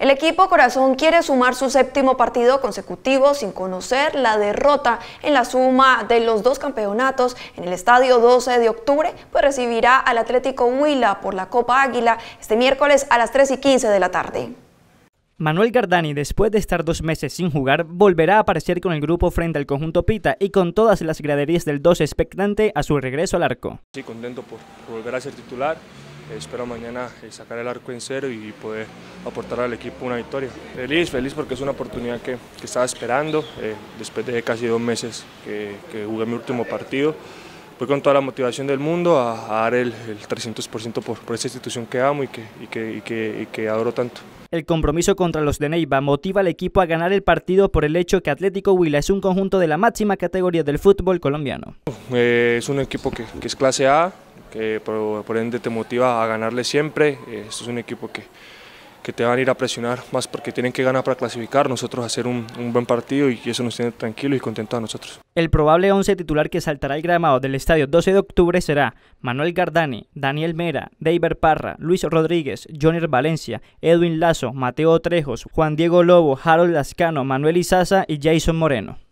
El equipo Corazón quiere sumar su séptimo partido consecutivo sin conocer la derrota en la suma de los dos campeonatos en el estadio 12 de octubre, pues recibirá al Atlético Huila por la Copa Águila este miércoles a las 3 y 15 de la tarde. Manuel Gardani, después de estar dos meses sin jugar, volverá a aparecer con el grupo frente al conjunto Pita y con todas las graderías del 12 expectante a su regreso al arco. Sí, contento por volver a ser titular, eh, espero mañana eh, sacar el arco en cero y poder aportar al equipo una victoria. Feliz, feliz porque es una oportunidad que, estaba esperando eh, después de casi dos meses que, jugué mi último partido. Fui con toda la motivación del mundo a, dar el, 300% por, por esta institución que amo y que, y adoro tanto. El compromiso contra los de Neiva motiva al equipo a ganar el partido por el hecho que Atlético Huila es un conjunto de la máxima categoría del fútbol colombiano. es un equipo que, que es clase A, que por, ende te motiva a ganarle siempre. Eh, esto es un equipo que, que, te van a ir a presionar más porque tienen que ganar para clasificar, nosotros hacer un, buen partido y eso nos tiene tranquilos y contentos a nosotros. El probable 11 titular que saltará el gramado del estadio 12 de octubre será Manuel Gardani, Daniel Mera, David Parra, Luis Rodríguez, Joner Valencia, Edwin Lazo, Mateo Trejos, Juan Diego Lobo, Harold Lascano, Manuel Izaza y Jason Moreno.